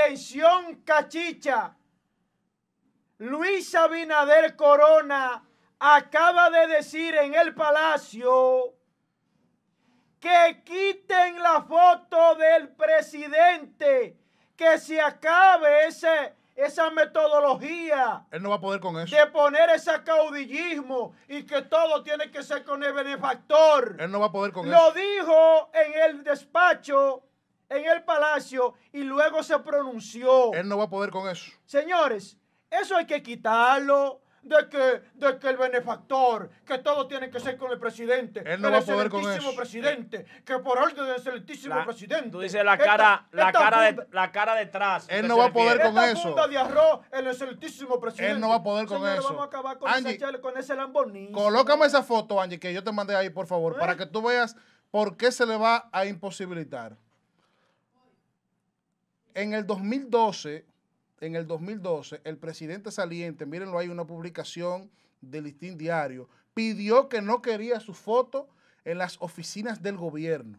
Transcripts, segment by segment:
Atención, cachicha. Luis Abinader Corona acaba de decir en el Palacio que quiten la foto del presidente, que se acabe ese, esa metodología. Él no va a poder con eso. De poner ese caudillismo y que todo tiene que ser con el benefactor. Él no va a poder con eso. Lo dijo en el despacho en el palacio y luego se pronunció. Él no va a poder con eso. Señores, eso hay que quitarlo. De que, de que el benefactor, que todo tiene que ser con el presidente. Él no el va a poder con eso. presidente, que por orden del excelentísimo presidente. Tú dices la cara, la, cara de, la cara detrás. Él no va a poder con eso. el excelentísimo presidente. Él no va a poder con eso. Vamos a acabar con, ese, con ese Colócame esa foto, Angie, que yo te mandé ahí, por favor, ¿Eh? para que tú veas por qué se le va a imposibilitar. En el 2012, en el 2012, el presidente saliente, mírenlo, hay una publicación del Listín Diario, pidió que no quería su foto en las oficinas del gobierno.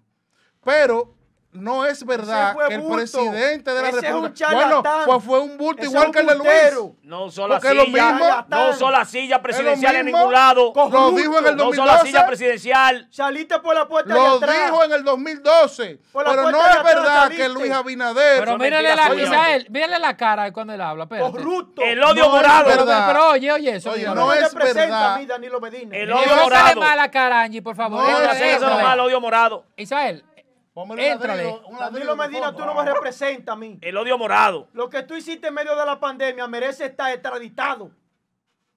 Pero no es verdad que el presidente de la República. Bueno, pues fue un bulto igual que el de Luis. No son las sillas. no son las sillas presidenciales en ningún lado. Lo dijo en el 2012. No son las sillas presidencial. Saliste por la puerta de de Lo dijo en el 2012. Pero no es verdad que Luis Abinader. Pero mírale la, Isabel, mírale la cara cuando él habla. Corrupto. El odio morado. Pero oye, oye, eso. no es verdad. A mí, Danilo Medina. El odio morado. No mala cara, por favor. No, eso es el odio morado. Isabel. Danilo un Medina, tú no me representas a mí. El odio morado. Lo que tú hiciste en medio de la pandemia merece estar extraditado.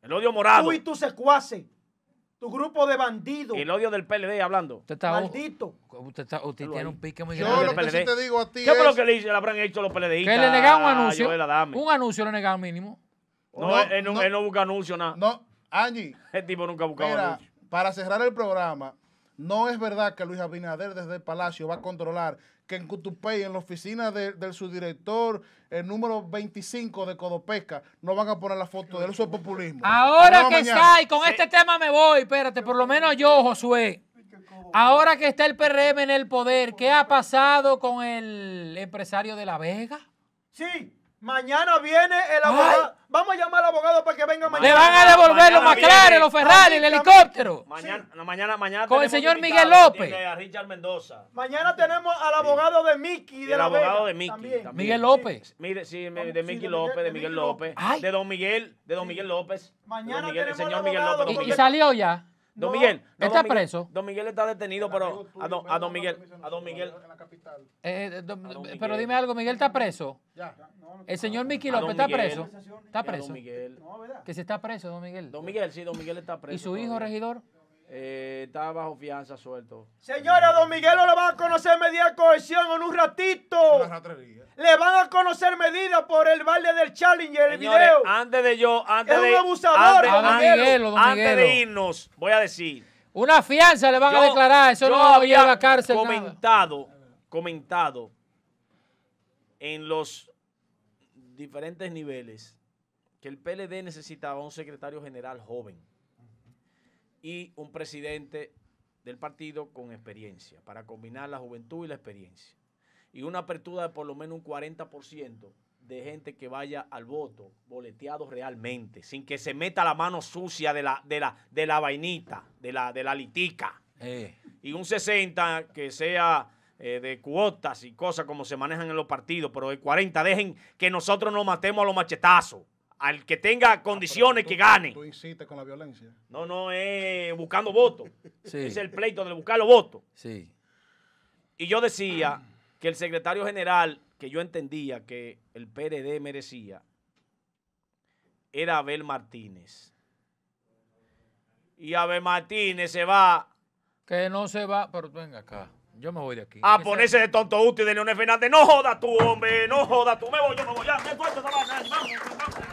El odio morado. Tú y tu secuaces. Tu grupo de bandidos. El odio del PLD hablando. Maldito. Usted, tiene un pique muy grande. Yo lo que te digo a ti ¿Qué es... lo que le, habrán hecho los PLD. Que le negaron un ah, anuncio. Un anuncio le negaron mínimo. No, él, no, busca anuncio nada. No, Angie. El tipo nunca buscaba mira, anuncio. Para cerrar el programa, no es verdad que Luis Abinader desde el Palacio va a controlar que en Cutupey, en la oficina del subdirector, el número 25 de Codopesca, no van a poner la foto de él. Eso populismo. Ahora que está, y con este tema me voy, espérate, por lo menos yo, Josué. Ahora que está el PRM en el poder, ¿qué ha pasado con el empresario de La Vega? Sí. Mañana viene el abogado. Vamos a llamar al abogado para que venga mañana. Le van a devolver los Maclares, los Ferrari, el helicóptero. Mañana, mañana, mañana. Con el señor Miguel López. Richard Mendoza. Mañana tenemos al abogado de Mickey. De el abogado de Mickey. Miguel López. Mire, sí, de Mickey López, de Miguel López. De don Miguel, de don Miguel López. Mañana tenemos Miguel López. y salió ya. Don Miguel. está preso. Don Miguel está detenido, pero a don, Miguel. A don eh, eh, Miguel. Pero dime algo, Miguel está preso. El señor Miki López está preso. Está preso. Que se está preso, don Miguel. Don Miguel, sí, don Miguel está preso. ¿Y su hijo regidor? Eh, estaba bajo fianza suelto. Señora, Don Miguel le van a conocer medida de cohesión en un ratito. Le van a conocer medida por el baile del Challenger, Antes de yo, antes de, irnos, voy a decir. Una fianza le van a declarar, eso no había a la cárcel. Comentado, comentado en los diferentes niveles que el PLD necesitaba un secretario general joven y un presidente del partido con experiencia, para combinar la juventud y la experiencia. Y una apertura de por lo menos un 40% de gente que vaya al voto, boleteado realmente, sin que se meta la mano sucia de la, de la, de la vainita, de la, de la litica. Eh. Y un 60 que sea eh, de cuotas y cosas como se manejan en los partidos, pero el 40 dejen que nosotros nos matemos a los machetazos al que tenga ah, condiciones que gane. Tú insistes con la violencia. No, no, es buscando votos. Es el pleito de buscar los votos. Sí. Y yo decía que el secretario general, que yo entendía que el PRD merecía, era Abel Martínez. Y Abel Martínez se va. Que no se va, pero venga acá. Yo me voy de aquí. A ah, ponerse de tonto útil de Leonel Fernández. No jodas tú, hombre. No jodas tú. Me voy, yo me voy. Ya, me Vamos, vamos.